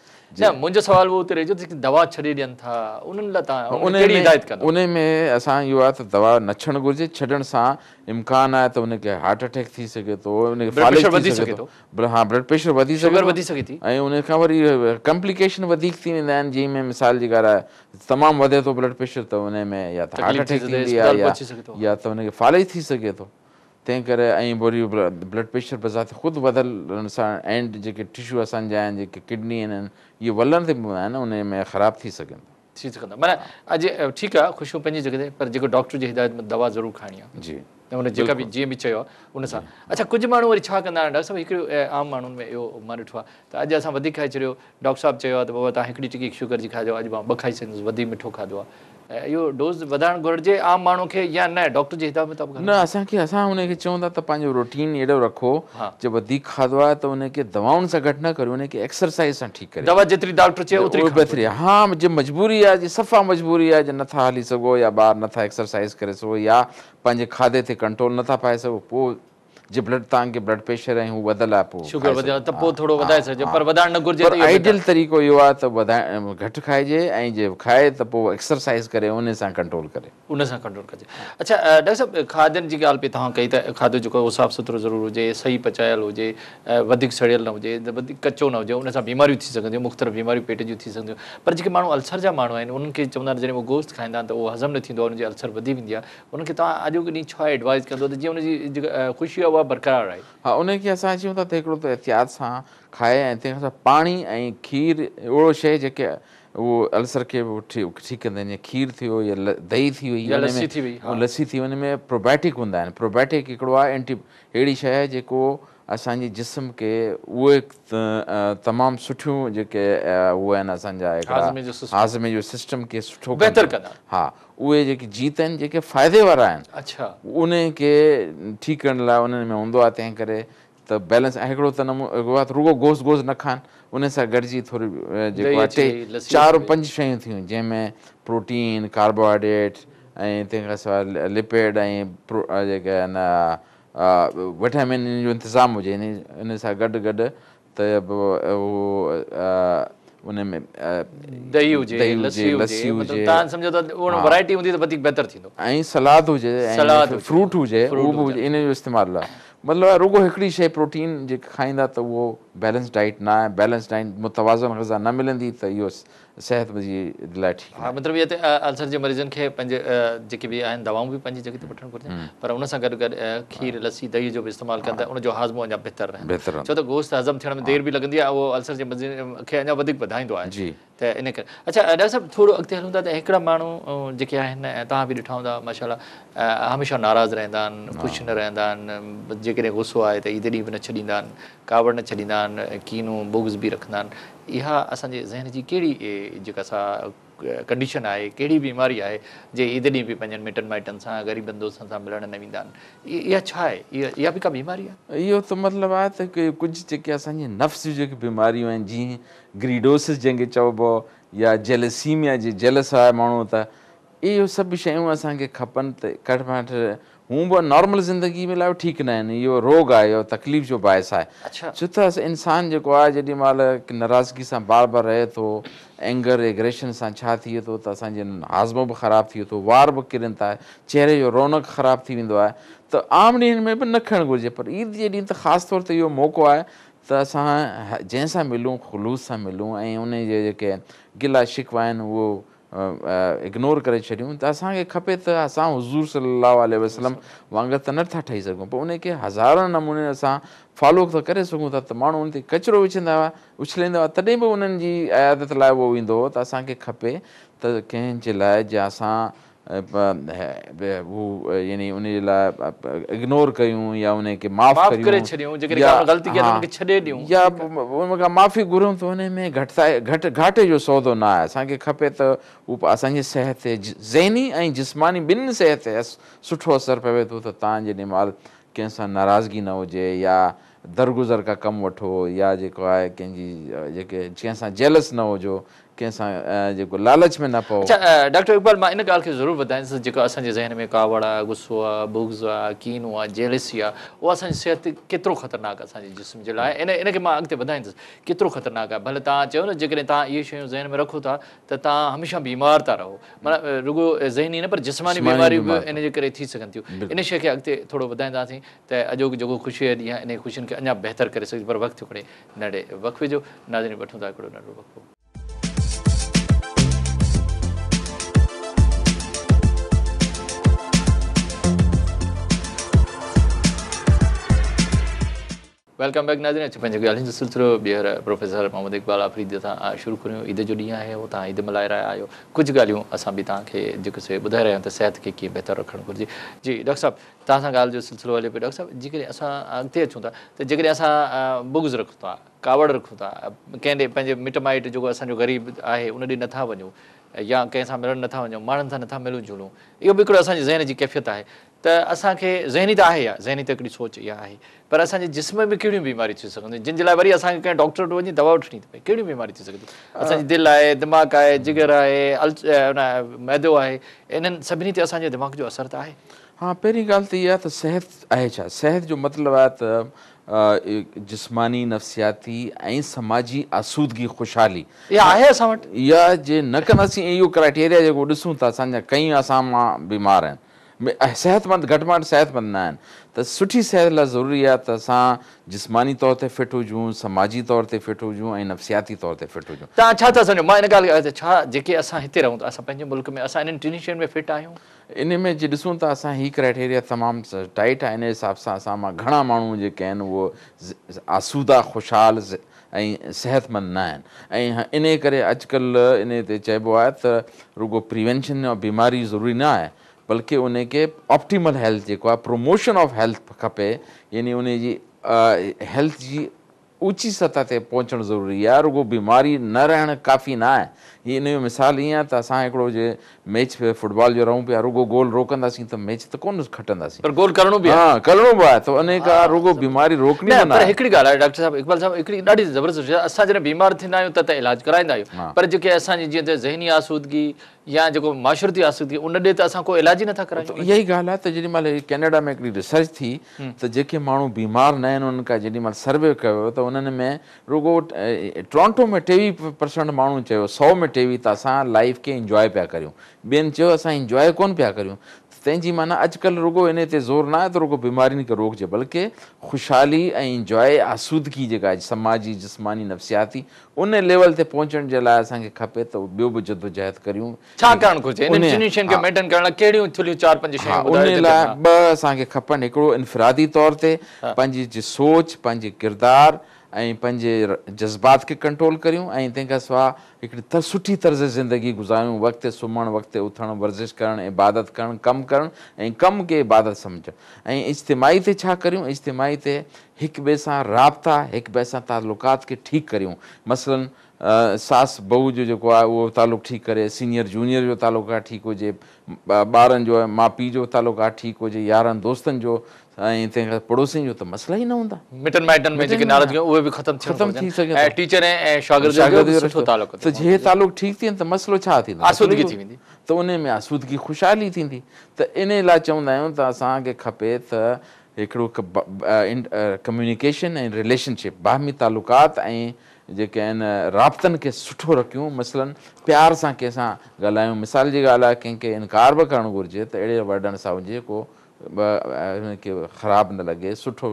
असां इहो आहे त दवा न छॾण घुरिजे छॾण सां इम्कान आहे त हुनखे हार्ट अटैक थी सघे थो हा ब्लडप्रेशर वधी ऐं कॉम्प्लिकेशन वधीक थी वेंदा आहिनि जंहिंमें मिसाल जी ॻाल्हि आहे तमामु वधे थो ब्लडप्रेशर त हुन में फाले थी सघे थो तंहिं करे ऐं वरी ब्लड प्रेशर बरसाति ख़ुदि वध सां एंड जेके टिशू असांजा आहिनि जेके किडनी आहिनि इहे वलण ते आहिनि उन में ख़राबु थी सघनि थी सघंदो माना अॼु ठीकु आहे ख़ुशियूं पंहिंजी जॻह ते पर जेको डॉक्टर जी हिदायत में दवा ज़रूरु खाइणी आहे जी त हुन जेका बि जीअं बि चयो आहे उन सां अच्छा कुझु माण्हू वरी छा कंदा आहिनि डॉक्टर साहिबु हिकिड़ो आम माण्हुनि में इहो मां ॾिठो आहे त अॼु असां वधीक खाई छॾियो डॉक्टर साहिबु चयो आहे त बाबा तव्हां हिकिड़ी टिकी शुगर जी खाइजो अॼु मां ॿ खाई सघंदुसि वधीक मिठो खाधो आहे न असांखे चऊं था त पंहिंजो रुटीन अहिड़ो रखो जे वधीक खाधो आहे त हुनखे दवाउनि सां घटि न एक्सरसाइज़ सां ठीकु करे सफ़ा मजबूरी आहे जे नथा हली सघो या ॿार नथा एक्सरसाइज़ करे सघो या पंहिंजे खाधे ते कंट्रोल नथा पाए सघो पोइ जे ब्लड तव्हांखे ब्लड प्रेशर ऐं हू वधियलु आहे पोइ शुगर वध पोइ थोरो वधाए सघिजे पर वधाइणु न घुरिजे तरीक़ो इहो आहे त वधाइण घटि खाइजे ऐं जे खाए त पोइ एक्सरसाइज़ करे उन सां कंट्रोल करे उन सां कंट्रोल कजे अच्छा डॉक्टर साहिबु खाधनि जी ॻाल्हि बि तव्हां कई त खाधो जेको आहे उहो साफ़ु सुथिरो ज़रूरु हुजे सही पचायल हुजे वधीक सड़ियल न हुजे वधीक कचो न हुजे उन सां बीमारियूं थी सघंदियूं मुख़्तलिफ़ बीमारियूं पेट जूं थी सघंदियूं पर जेके माण्हू अल्सर जा माण्हू आहिनि उन्हनि खे चवंदा आहिनि जॾहिं उहो गोश्त खाईंदा आहिनि त उहो हज़म न थींदो आहे उनजी अल्सर वधी वेंदी आहे उनखे तव्हां अॼुकल ॾींहुं छा एडवाइज़ कंदो त जीअं जेका ख़ुशी उहा बरक़रार आहे हा उनखे असां चऊं था त हिकिड़ो त एहतियात सां खाए ऐं तंहिंखां सवाइ पाणी ऐं खीर अहिड़ो शइ जेके उहो अलसर खे ठीकु ठीकु कंदा आहिनि जीअं खीर थी वियो या दही थी वई या लस्सी थी वई लस्सी थी वई उन में प्रोबायोटिक हूंदा आहिनि प्रोबायोटिक हिकिड़ो आहे एंटी अहिड़ी शइ आहे जेको असांजे जिस्म खे उहे तमामु सुठियूं जेके उहे आहिनि असांजा हाज़मे जो सिस्टम खे सुठो हा उहे जेके जीत आहिनि जेके फ़ाइदे वारा आहिनि अच्छा उन खे ठीकु करण लाइ उन में हूंदो आहे तंहिं करे त बैलेंस हिकिड़ो त न रुगो गोस गोस न खाइनि उन सां गॾिजी थोरी जेको आहे चार पंज शयूं थियूं जंहिंमें प्रोटीन कार्बोहाइड्रेट ऐं तंहिंखां सवाइ लिपिड ऐं जेके आहिनि वेठा महिने जो इंतिज़ामु हुजे इन सां गॾु गॾु त हुजे इन जो इस्तेमालु आहे मतिलबु रुगो हिकिड़ी शइ प्रोटीन जेके खाईंदा त उहो बैलेंस डाइट न आहे बैलेंस डाइट मुतवाज़न ग़ज़ा न मिलंदी त इहो सिहत जी लाइ ठीकु आहे मतिलबु इहे त अलसर जे मरीज़नि खे पंहिंजे जेके बि आहिनि दवाऊं बि पंहिंजी जॻह ते वठणु घुरिजनि पर उन सां गॾु गॾु खीरु लस्सी दही जो बि इस्तेमालु कंदा उनजो हाज़मो हज़मो बहितरु छो त गोश्त हज़म थियण में देरि बि लॻंदी आहे उहो अलसर जे मरीज़नि खे अञा वधीक वधाईंदो आहे जी त इन करे अच्छा ॾाढा साहिबु थोरो अॻिते हलूं था त हिकिड़ा माण्हू जेके आहिनि तव्हां बि ॾिठा हूंदा माशाला हमेशह नाराज़ रहंदा आहिनि ख़ुशि न रहंदा आहिनि जेकॾहिं गुसो आहे त ईद ॾींहं बि न छॾींदा आहिनि कावड़ न छॾींदा आहिनि कीनू बुग्स बि रखंदा आहिनि इहा असांजे ज़हन जी कहिड़ी जेका असां कंडीशन आहे कहिड़ी बीमारी आहे जे ईद ॾींहुं बि पंहिंजे मिटनि माइटनि सां मिलणा आहिनि इहा छा आहे इहा बि का बीमारी आहे इहो त मतिलबु आहे त कुझु जेके असांजी नफ़्स जूं जेके बीमारियूं आहिनि जीअं ग्रीडोसिस जंहिंखे चइबो या जेलसीमिया जेलस आहे माण्हू त इहो सभु शयूं असांखे खपनि त घटि में बि नॉर्मल ज़िंदगी में लाइ ठीकु न आहिनि इहो रोॻु आहे इहो तकलीफ़ जो बाहिसु आहे छो त इंसानु जेको आहे जेॾी महिल नाराज़गी बार बार रहे थो एंगर एग्रेशन सां छा थिए थो त असांजे हाज़मो बि ख़राब थिए थो वार बि किरनि था चहिरे जो रौनक ख़राब थी वेंदो आहे त आम ॾींहंनि में बि न खणणु घुरिजे पर ईद जे ॾींहुं त ख़ासि तौर ते इहो मौक़ो आहे त असां जंहिं मिलूं ख़ुलूस सां मिलूं ऐं उन जेके गिला शिकवा आहिनि उहो इग्नोर करे छॾियूं त असांखे खपे त असां हज़ूर सलाह वसलम वांगुरु त नथा ठही सघूं पोइ नमूने असां फॉलो त करे सघूं था त माण्हू हुन ते कचिरो विझंदा हुआ उछलींदा हुआ तॾहिं बि उन्हनि जी आयादत लाइ उहो ईंदो हुओ त असांखे खपे त कंहिंजे लाइ जा असां यानी उन जे लाइ इग्नोर कयूं या उनखे माफ़ी या उन खां माफ़ी घुरूं त उनमें घटिताए घटि घाटे जो सौदो न आहे असांखे खपे त हू असांजे सिहत ते ज़हनी ऐं जिस्मानी ॿिनि सिहत ते सुठो असरु पवे थो त तव्हां देमा महिल कंहिंसां नाराज़गी न हुजे या दरगुज़र खां कमु वठो या जेको आहे कंहिंजी जेके जंहिंसां जेलस न हुजो कंहिंसां जेको लालच में न पओ डॉक्टर इकबाल मां इन ॻाल्हि खे ज़रूरु ॿुधाईंदुसि जेको असांजे ज़हन में कावड़ आहे गुसो आहे बुग्स आहे कीनो आहे जेलिसी आहे उहा असांजी सिहत केतिरो ख़तरनाक आहे असांजे जिस्म जे लाइ इन इनखे मां अॻिते ॿुधाईंदुसि केतिरो ख़तरनाक आहे भले तव्हां चयो न जेकॾहिं तव्हां इहे शयूं ज़हन में रखो था त तव्हां हमेशह बीमार था रहो माना रुगो ज़हनी न पर जिस्मानी बीमारियूं बि इन जे करे थी सघनि थियूं इन शइ खे अॻिते थोरो ॿुधाईंदासीं त जेको ख़ुशी आहे ॾींहुं आहे इन ख़ुशियुनि खे अञा बहितरु करे सघे पर वक़्तु हिकिड़े नंढे जो वठूं था हिकिड़ो नंढो वक़्तु वेलकम back अचे पंहिंजे ॻाल्हियुनि जो सिलसिलो ॿीहर प्रोफेसर मोहम्मद इकबाल आफरीद असां शुरू करियूं ईद जो ॾींहुं आहे उहो तव्हां ईद मल्हाए रहिया आहियो कुझु ॻाल्हियूं असां बि तव्हांखे से ॿुधाए रहिया आहियूं त सिहत खे कीअं बहितरु रखणु घुरिजे जी डॉक्टर साहिबु तव्हां सां ॻाल्हि जो सिलसिलो हले पियो डॉक्टर साहिबु जेके असां अॻिते अचूं था त जेकॾहिं असां बुग्स रखूं था कावड़ रखूं था कंहिं पंहिंजे मिट माइट जेको असांजो ग़रीब आहे उन ॾींहुं नथा वञूं या कंहिंसां मिलण नथा वञूं माण्हुनि सां नथा मिलूं झूलूं इहो बि हिकिड़ो कैफ़ियत आहे त असांखे ज़हनी त आहे या ज़हनी त हिकिड़ी सोच इहा आहे पर असांजे जिस्म में कहिड़ियूं बीमारियूं थी सघंदियूं जिन जे लाइ वरी असांखे कंहिं डॉक्टर वटि वञी दवा वठिणी थी पए कहिड़ियूं बीमारियूं थी सघंदियूं असांजी दिलि आहे दिमाग़ु आहे जिगर आहे अलच मैदो आहे इन्हनि सभिनी ते असांजे दिमाग़ जो असरु त आहे हा पहिरीं ॻाल्हि त इहा त सिहत आहे छा सिहत जो मतिलबु आहे त जिस्मानी नफ़्सियाती ऐं समाजी आसूदगी ख़ुशहाली इहा आहे असां वटि इहा जे न कंदासीं इहो क्राइटेरिया जेको ॾिसूं था असांजा कई असां मां बीमार आहिनि सिहतमंद घटि मां सिहतमंद न आहिनि त सुठी सिहत लाइ ज़रूरी आहे त असां जिस्मानी तौर ते फिट हुजूं समाजी तौर ते फिट हुजूं ऐं नफ़्सियाती तौर ते फिट हुजूं तव्हां छा था सम्झो मां ॻाल्हि छा जेके असां हिते रहूं था असां पंहिंजे मुल्क में असां इन्हनि टिन शयुनि में फिट आहियूं इन में जे ॾिसूं था असां हीअ क्राइटेरिया तमामु टाइट आहे इन हिसाब सां असां मां घणा माण्हू जेके आहिनि आसूदा ख़ुशहाल ऐं सिहतमंद न आहिनि ऐं इन करे अॼुकल्ह इन ते चइबो आहे त रुगो प्रिवेंशन ऐं बीमारी ज़रूरी न आहे बल्कि के ऑप्टिमल हेल्थ जो है प्रमोशन ऑफ हेल्थ खपे यानी उन्हें जी हेल्थ जी ऊंची सतह ते पहुंचना ज़रूरी है रुगो बीमारी न रहने काफ़ी ना है हीअ हिन जो मिसाल ईअं आहे त असां हिकिड़ो जे मैच फुटबॉल जो रहूं पिया रुगो गोल रोकंदासीं त मैच त कोन खटंदासीं पर गोल करिणो बि हा करिणो बि आहे त उन खां रुगो बीमारी रोकणी पर हिकिड़ी ॻाल्हि आहे डॉक्टर साहिबु इकबाल साहिब हिकिड़ी ॾाढी ज़बरदस्तु आहे असां जॾहिं बीमार थींदा आहियूं त त इलाजु कराईंदा आहियूं पर जेके असांजी जीअं त ज़हनी आसूदगी या जेको माशरती आसूदगी उन ॾे त असां कोई इलाज ई नथा करायूं इहा ई ॻाल्हि आहे त जेॾी महिल कैनेडा में हिकिड़ी रिसर्च थी त जेके माण्हू बीमार न आहिनि उन्हनि खां जेॾी महिल सर्वे कयो त उन्हनि में रुगो टोरंटो में टेवीह परसेंट माण्हू चयो सौ में टेवी त लाइफ खे इंजॉय पिया करियूं ॿियनि चयो असां इंजॉय कोन्ह पिया करियूं तंहिंजी माना अॼुकल्ह रुगो इन ते ज़ोर न आहे त रुगो बीमारियुनि खे रोकिजे बल्कि ख़ुशहाली ऐं इंजॉय आसूदगी जेका समाजी जिस्मानी नफ़्सियाती उन लेवल ते पहुचण जे लाइ असांखे खपे त ॿियो बि जदबोजहद करियूं छा करणु घुरिजे ॿ असांखे खपनि हिकिड़ो तौर ते पंहिंजी सोच पंहिंजी किरदारु ऐं पंहिंजे जज़्बात खे कंट्रोल करियूं ऐं तंहिंखां सवाइ हिकिड़ी त सुठी तर्ज़ ज़िंदगी गुज़ारियूं वक़्तु सुम्हणु वक़्तु उथणु वर्ज़िश करणु इबादत करणु कमु करणु ऐं कम खे इबादत सम्झणु ऐं इज्तिमाही ते छा करियूं इज्तिमाही ते हिक ॿिए सां राबिता हिक ॿिए सां तालुकात खे ठीकु करियूं मसलनि सास बहू जो जेको आहे उहो तालुक़ु ठीकु करे सीनियर जूनियर जो तालुक़ु आहे ठीकु हुजे ॿारनि जो माउ पीउ जो तालुक़ु आहे ठीकु हुजे यारनि दोस्तनि जो ऐं तंहिंखां पड़ोसी जो त मसला ई न हूंदा त जे तालुक ठीकु थियनि त मसलो छा थींदो त उन में आसुदगी ख़ुशहाली थींदी त इन लाइ चवंदा आहियूं त असांखे खपे त हिकिड़ो कम्युनिकेशन ऐं रिलेशनशिप ॿाहमी तालुकात ऐं जेके आहिनि राबतनि खे सुठो रखियूं मसलनि प्यार सां سان ॻाल्हायूं मिसाल जी ॻाल्हि आहे कंहिंखे इनकार बि करणु घुरिजे त अहिड़े वर्डनि सां हुजे को ख़राबु न लॻे सुठो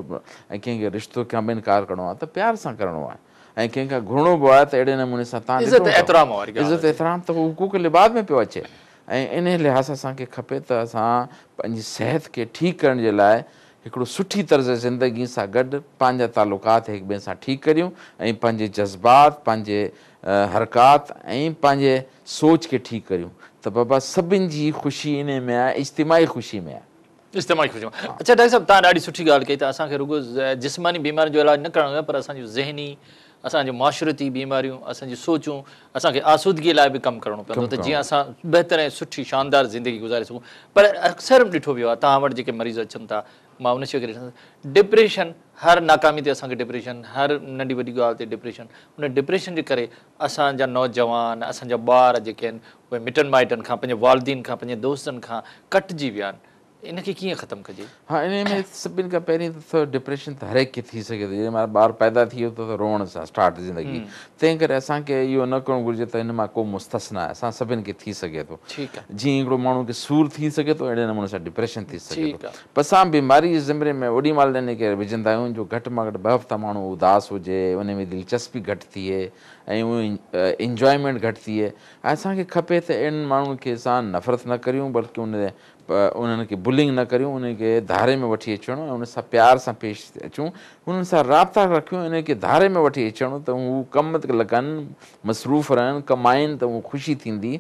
ऐं कंहिंखे रिश्तो कंहिं में इनकार करिणो आहे त प्यार सां करिणो आहे ऐं कंहिंखां घुरणो बि आहे त अहिड़े नमूने सां तव्हां इज़त एतिराम त हू हुकूक लिबाज़ में पियो अचे ऐं इन लिहाज़ असांखे खपे त असां पंहिंजी सिहत खे ठीकु करण जे लाइ हिकिड़ो सुठी तर्ज़ ज़िंदगी सां गॾु पंहिंजा तालुकात हिक ॿिए सां ठीकु करियूं ऐं पंहिंजे जज़्बात पंहिंजे हरकात ऐं पंहिंजे सोच खे ठीकु करियूं त बाबा सभिनि जी ख़ुशी इन में आहे इज्तिमाही ख़ुशी में आहे इस्तेमाल कजे अच्छा डॉक्टर साहब तव्हां ॾाढी सुठी ॻाल्हि कई त असांखे रुगो जिस्मानी बीमारी जो इलाजु न करणो आहे पर असांजी ज़हनी असांजी माशरती बीमारियूं असांजी सोचूं असांखे आसूदगीअ लाइ बि कमु करिणो पवंदो त जीअं असां बहितर ऐं सुठी शानदार ज़िंदगी गुज़ारे सघूं पर अक्सर ॾिठो वियो आहे तव्हां वटि जेके मरीज़ अचनि था मां उन शइ डिप्रेशन हर नाकामी ते असांखे डिप्रेशन हर नंढी वॾी ॻाल्हि ते डिप्रेशन उन डिप्रेशन जे करे असांजा नौजवान असांजा ॿार जेके आहिनि उहे मिटनि माइटनि खां पंहिंजे खां पंहिंजे दोस्तनि खां कटिजी विया आहिनि इनखे कीअं ख़तमु कजे हा इन में सभिनि खां पहिरीं त डिप्रेशन त हर हिकु खे थी सघे थो ॿारु पैदा थी थो त रोअण सां स्टार्ट ज़िंदगी तंहिं करे असांखे इहो न करणु घुरिजे त हिन मां को मुस्तसि न आहे असां सभिनि खे थी सघे थो जीअं हिकिड़ो माण्हू खे सूरु थी सघे थो अहिड़े नमूने सां डिप्रेशन थी सघे पर असां बीमारी जे ज़मरे में ओॾी महिल इन करे विझंदा आहियूं जो घटि मां घटि ॿ हफ़्ता माण्हू उदास हुजे उन में दिलचस्पी घटि थिए ऐं उहो इंजॉयमेंट घटि थिए असांखे खपे त इन माण्हू खे असां नफ़रत न करियूं बल्कि उन उन्हनि खे बुलिंग न करियूं उनखे धारे में वठी अचणो ऐं उनसां प्यार सां पेश अचूं उन्हनि सां राबिता रखूं उनखे धारे में वठी अचणो त हू कम लॻनि मसरूफ़ रहनि कमाइनि त उहो ख़ुशी थींदी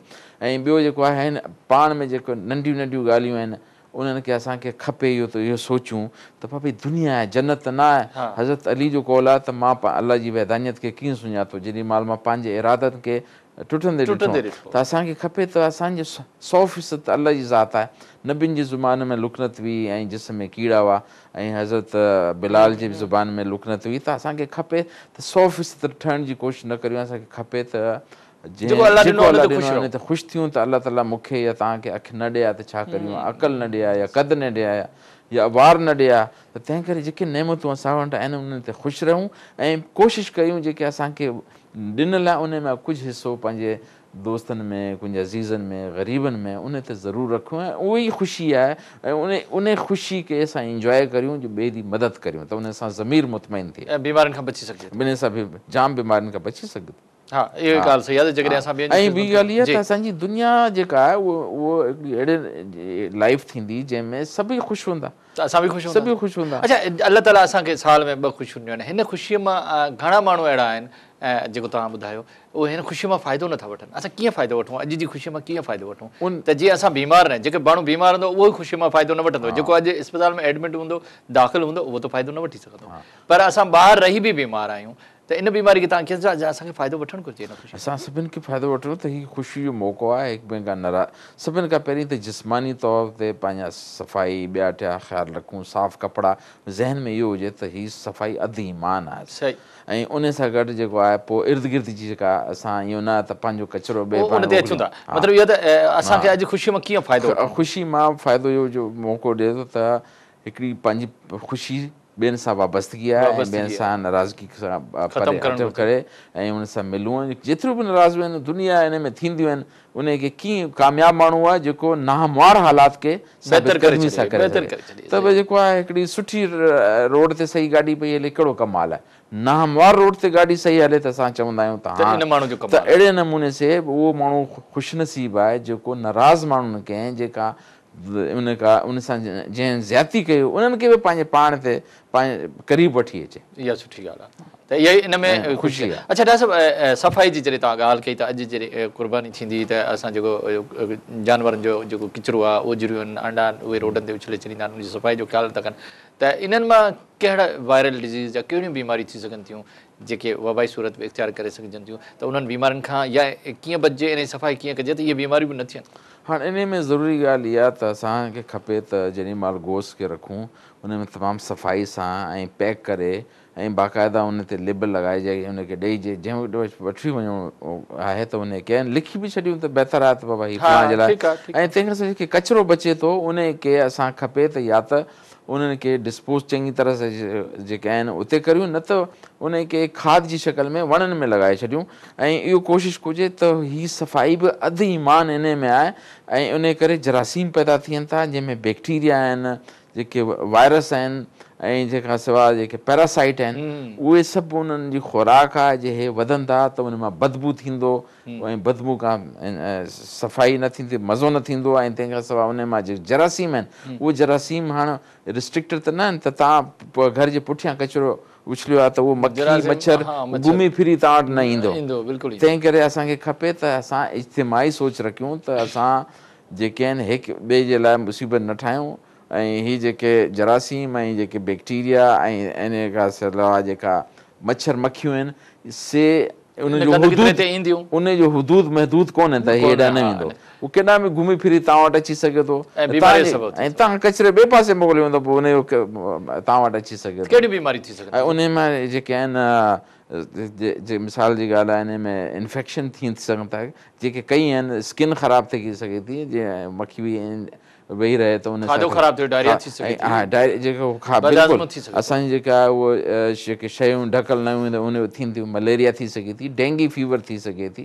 ऐं ॿियो जेको आहे हिन पाण में जेको नंढियूं नंढियूं ॻाल्हियूं आहिनि उन्हनि खे असांखे खपे इहो त इहो सोचूं त भाभी दुनिया आहे जनत न आहे हज़रत अली जो कॉल आहे त मां अलाह जी वैदानियत खे कीअं सुञातो जेॾी महिल मां पंहिंजे इरादनि खे टुटंदे टुटंदे त असांखे खपे त असांजो सौ फ़ीसद अलाह जी ज़ात आहे नबियुनि जी ज़ुबान में लुकनत हुई ऐं जिस्म में कीड़ा हुआ ऐं हज़रत बिलाल जी ज़ुबान में लुकनत हुई त असांखे खपे त सौ फ़ीसद ठहण जी कोशिशि न करियूं असांखे खपे त ख़ुशि थियूं त अलाह ताला मूंखे या तव्हांखे अखि न ॾियां त छा करियूं अकल न ॾियां या कद न ॾियार या वार न ॾियां त तंहिं करे जेके नेमतूं असां वटि आहिनि उन्हनि ते ख़ुशि रहूं ऐं कोशिशि कयूं जेके असांखे ॾिना उनमें कुझु हिसो पंहिंजे दोस्तनि में कुझु अज़ीज़नि में ग़रीबनि में उन ते ज़रूरु रखूं ऐं उहेई ख़ुशी आहे ऐं उन उन ख़ुशी खे असां इंजॉय करियूं ॿिए ॾींहुं मदद करियूं त उन सां ज़मीन मुतमाइन थिए जाम बीमारियुनि खां असांजी दुनिया जेका आहे उहो उहो लाइफ थींदी जंहिंमें सभई ख़ुशि हूंदा ताला असांखे मां घणा माण्हू अहिड़ा आहिनि ऐं जेको तव्हां ॿुधायो उहो हिन ख़ुशीअ मां फ़ाइदो नथा वठनि असां कीअं फ़ाइदो वठूं अॼु जी ख़ुशी मां कीअं फ़ाइदो वठूं त जीअं असां बीमार न जेके माण्हू बीमार हूंदा उहो ई ख़ुशी मां फ़ाइदो न वठंदो जेको अॼु अस्पताल में एडमिट हूंदो दाख़िल हूंदो उहो त फ़ाइदो न वठी सघंदो पर असां ॿार रही बि बीमार आहियूं त इन बीमारी खे तव्हां असांखे फ़ाइदो वठणु घुरिजे न ख़ुशी असां सभिनि खे फ़ाइदो वठूं त हीअ ख़ुशी जो मौक़ो आहे हिक ॿिए खां न सभिनि खां पहिरीं त जिस्मानी तौर ते पंहिंजा सफ़ाई ॿिया टिया ख़्यालु रखूं साफ़ु कपिड़ा ज़हन में इहो हुजे त हीअ सफ़ाई अधु अधीमान आहे सही ऐं उन सां गॾु जेको आहे पोइ इर्द गिर्द जी जेका असां इहो न त पंहिंजो कचिरो अचूं था मतिलबु ख़ुशी मां फ़ाइदो इहो जो मौक़ो ॾिए थो त हिकिड़ी पंहिंजी ख़ुशी ॿियनि सां वाबस्तगी आहे नाराज़गी सां करे ऐं मिलूं जेतिरियूं बि नाराज़ियूं आहिनि दुनिया हिन में थींदियूं आहिनि उनखे कीअं कामयाबु माण्हू आहे जेको नामवार हालात खे त जेको आहे हिकिड़ी सुठी रोड ते सही गाॾी पई हले कहिड़ो कमाल आहे नामवार रोड ते गाॾी सही हले त असां चवंदा आहियूं तव्हां अहिड़े नमूने से उहो माण्हू ख़ुशनसीबु आहे जेको नाराज़ माण्हुनि खे जेका उनखां उन सां जंहिं ज्याती कई उन्हनि खे बि पंहिंजे पाण ते क़रीब वठी अचे इहा सुठी ॻाल्हि आहे त इहा ई इन में ख़ुशी आहे अच्छा डा सफ़ाई जी जॾहिं तव्हां ॻाल्हि कई त अॼु जॾहिं क़ुर्बानी थींदी त असां जेको जानवरनि जो जेको किचिरो आहे ओझरियूं आहिनि अंडा आहिनि उहे रोडनि ते उछले छॾींदा आहिनि उनजी सफ़ाई जो ख़्यालु था कनि त इन्हनि मां कहिड़ा वायरल डिज़ीज़ या कहिड़ियूं बीमारियूं थी सघनि थियूं जेके वबाई सूरत में विचार करे सघजनि थियूं त उन्हनि बीमारियुनि खां या कीअं बचिजे इन जी सफ़ाई कीअं कजे त इहे बीमारियूं बि न थियनि हाणे इन में ज़रूरी ॻाल्हि इहा त असांखे खपे त जेॾी महिल गोश्त खे रखूं उन में तमामु सफ़ाई सां ऐं पैक करे ऐं बाक़ाइदा उन ते लिब लॻाइजे हुनखे ॾेई जंहिं वटि वठी वञिणो आहे त उनखे लिखी बि छॾियूं त बहितर आहे त बाबा हीअ ऐं तंहिंखां कचिरो बचे थो उनखे असां खपे त या त उन्हनि खे डिस्पोज़ चङी तरह सां जेके आहिनि उते करियूं न त उनखे खाद जी शकल में वणनि में लॻाए छॾियूं ऐं इहो कोशिशि कजे त हीअ सफ़ाई बि अधु ई मान इने में आहे ऐं इन करे जरासीम पैदा थियनि था जंहिंमें बैक्टीरिया आहिनि जेके वायरस आहिनि ऐं जंहिंखां सवाइ जेके पैरासाइट आहिनि उहे सभु उन्हनि जी ख़ुराक आहे जे हे था त उन मां बदबू थींदो ऐं बदबू खां सफ़ाई न थींदी मज़ो न थींदो ऐं तंहिंखां सवाइ उन मां जरासीम आहिनि उहे जरासीम हाणे रिस्ट्रिक्टेड त न आहिनि त तव्हां घर जे पुठियां कचिरो उछलियो आहे त उहो मच्छर घुमी फिरी तव्हां वटि न ईंदो तंहिं करे असांखे खपे त असां सोच रखियूं त असां जेके आहिनि हिकु ॿिए जे लाइ ऐं हीअ जेके जरासीम ऐं जेके बैक्टीरिया ऐं इन खां सलावा जेका मच्छर मखियूं आहिनि से उन उनजो हुदूद महदूद कोन्हे त हेॾा न वेंदो केॾा बि घुमी फिरी तव्हां वटि अची सघे थो ऐं तव्हां ॿिए पासे मोकिलियो तव्हां वटि अची सघे कहिड़ी बीमारी जेके मिसाल जी ॻाल्हि आहे इन में इन्फेक्शन थी सघनि था जेके कई आहिनि स्किन ख़राब थी सघे थी जीअं असांजी जेका शयूं ढकल न उन थींदियूं मलेरिया थी सघे थी डेंगी फीवर थी सघे थी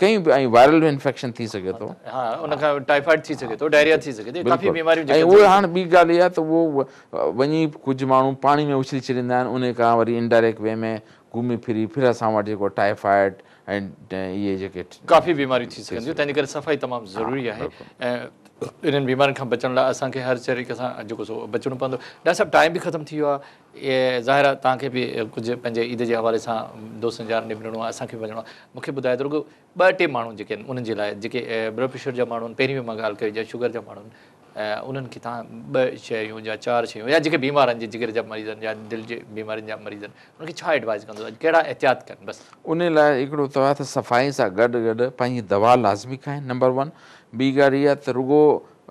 कई बि इंफेक्शन थी सघे थो वञी कुझु माण्हू पाणी में उछली छॾींदा आहिनि उन खां वरी इनडायरेक्ट वे में घुमी फिरी फिर असां वटि जेको टाइफाइड ऐं इहे जेके काफ़ी बीमारियूं थी सघनि इन्हनि बीमारियुनि खां बचण लाइ असांखे हर तरीक़े सां जेको सो बचणो पवंदो न साहिबु टाइम बि ख़तमु थी वियो आहे इहे ज़ाहिर आहे तव्हांखे बि कुझु पंहिंजे ईद जे हवाले सां दोस्तनि यार निभिरणो आहे असांखे बि वञिणो आहे मूंखे ॿुधाए थो रुॻो ॿ टे माण्हू जेके आहिनि उन्हनि जे लाइ जेके ब्लड प्रेशर जा माण्हू आहिनि पहिरीं बि मां ॻाल्हि कई जा शुगर जा माण्हू आहिनि उन्हनि खे तव्हां ॿ शयूं या चारि शयूं या जेके बीमार आहिनि जिगर जा मरीज़ आहिनि या दिलि जे बीमारियुनि जा मरीज़ आहिनि उन्हनि खे छा एडवाइज़ कंदो कहिड़ा एहतियात कनि बसि उन लाइ हिकिड़ो तव्हां त सफ़ाई सां गॾु गॾु पंहिंजी दवा लाज़मी खाइनि नंबर वन ॿी ॻाल्हि इहा त रुॻो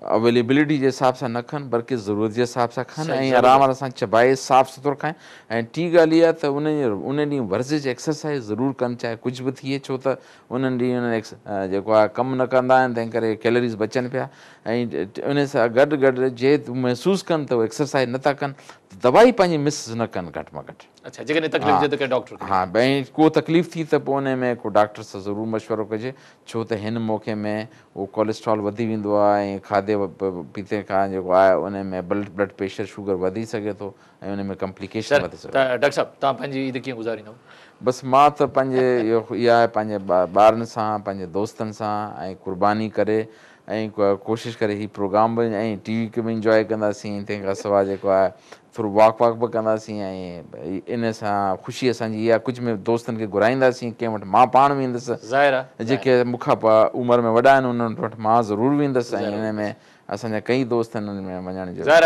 अवेलेबिलिटी जे हिसाब सां न खनि बल्कि ज़रूरत जे हिसाब सां खनि ऐं आराम सां चबाए साफ़ु सुथिरो खाए ऐं टी ॻाल्हि इहा त उन उन ॾींहुं वर्जिश एक्सरसाइज़ ज़रूरु कनि चाहे कुझु बि थिए छो त उन्हनि ॾींहुं जेको आहे कमु न कंदा आहिनि तंहिं करे कैलरीज़ बचनि पिया ऐं उन सां गॾु गॾु जे महसूसु कनि त उहे एक्सरसाइज़ नथा कनि दवाई पंहिंजी मिस न कनि घटि में घटि हा भई को तकलीफ़ थी त पोइ उन में को डॉक्टर सां ज़रूरु मशवरो कजे छो त हिन मौक़े में उहो कोलेस्ट्रॉल वधी वेंदो आहे ऐं खाधे पीते खां जेको आहे उन में ब्लड ब्लड प्रेशर शुगर वधी सघे थो ऐं उन में कॉम्प्लिकेशन वधी सघे थो तव्हां पंहिंजी बसि मां त पंहिंजे इहो इहा पंहिंजे ॿारनि सां पंहिंजे दोस्तनि सां ऐं कुर्बानी करे ऐं कोशिशि करे हीउ प्रोग्राम बि ऐं टी वी खे बि इंजॉय कंदासीं तंहिंखां सवाइ जेको आहे थोरो वॉक वॉक बि कंदासीं ऐं इन सां ख़ुशी असांजी इहा कुझु में दोस्तनि खे घुराईंदासीं कंहिं वटि मां पाण वेंदुसि ज़ाहिर जेके मूंखां प उमिरि में वॾा आहिनि उन्हनि वटि मां ज़रूरु वेंदुसि ऐं इन में असांजा कई दोस्त आहिनि वञण जा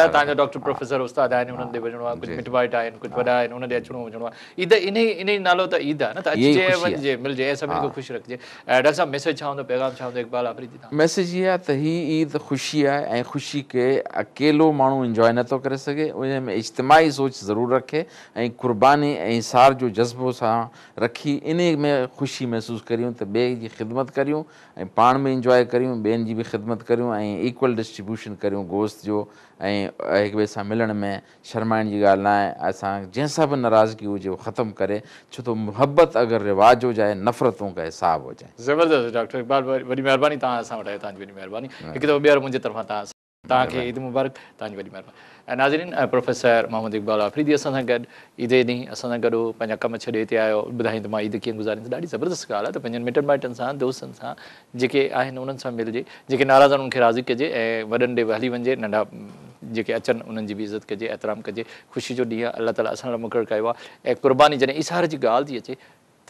मैसेज इहा त हीअ ईद ख़ुशी आहे ऐं ख़ुशी खे अकेलो माण्हू इंजॉय नथो करे सघे उन में इजतमाही सोच ज़रूरु रखे ऐं क़ुर्बानी ऐं सार जो जज़्बो सां रखी इन में ख़ुशी महिसूसु करियूं त ॿिए जी ख़िदमत करियूं ऐं पाण इंजॉय करियूं ॿियनि जी बि ख़िदमत करियूं ऐं इक्वल डिस्ट्रीब्यूशन करियूं गोश्त जो ऐं हिक ॿिए सां मिलण में शर्माइण जी ॻाल्हि न आहे असां जंहिंसां बि नाराज़गी हुजे उहो ख़तमु करे छो त मुहबत अगरि रिवाज हुजाए नफ़रतूं काए साफ़ हुजे ज़बरदस्त नाज़रीन ऐं प्रोफेसर मोहम्मद इकबाल आफ़रीदी असां सां गॾु ईदे ॾींहुं असां सां गॾु पंहिंजा कमु छॾे हिते आयो ॿुधाईंदुमि त मां ईद कीअं गुज़ारी त ॾाढी ज़बरदस्तु ॻाल्हि आहे त पंहिंजे मिटनि माइटनि सां दोस्तनि सां जेके आहिनि उन्हनि सां मिलिजे जेके नाराज़ उन्हनि खे राज़ी कजे ऐं वॾनि ॾे हली वञिजे नंढा जेके अचनि उन्हनि जी बि इज़त कजे एतिराम कजे ख़ुशी जो ॾींहुं अल्लाह ताला असां लाइ मुक़ररु कयो आहे ऐं क़ुर्बानी जॾहिं इशार जी ॻाल्हि थी अचे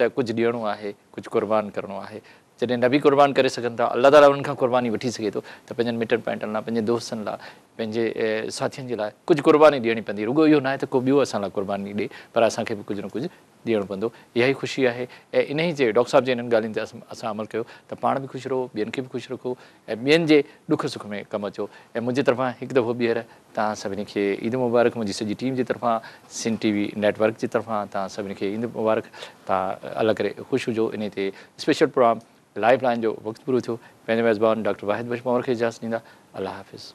त कुझु ॾियणो आहे कुझु क़ुर्बान करिणो आहे जॾहिं न बि क़ुर्बान करे सघनि था अलाह ताली उन्हनि खां क़ुर्बानी वठी सघे थो पंहिंजे साथियुनि जे लाइ कुझु क़ुर्बानी ॾियणी पवंदी रुगो इहो न आहे त को ॿियो असां लाइ क़ुर्बानी ॾे पर असांखे बि कुझु न कुझु ॾियणो पवंदो इहा ई ख़ुशी आहे ऐं इन ई जे डॉक्टर साहिब जे इन्हनि ॻाल्हियुनि ते असां असां अमल कयो त पाण बि ख़ुशि रहो ॿियनि खे बि ख़ुशि रखो ऐं ॿियनि जे ॾुख सुख में कमु अचो ऐं मुंहिंजे तरफ़ां हिकु दफ़ो ॿीहर तव्हां सभिनी खे ईद मुबारक मुंहिंजी सॼी टीम जे तरफ़ां सिन टी वी नेटवर्क जे तरफ़ां तव्हां सभिनी खे ईद मुबारक तव्हां अलॻि करे ख़ुशि हुजो इन ते स्पेशल प्रोग्राम लाइफ लाइन जो वक़्तु पूरो थियो पंहिंजे मेज़बान डॉक्टर वाहिद बचपा खे इजाज़त ॾींदा अलाह हाफ़िज़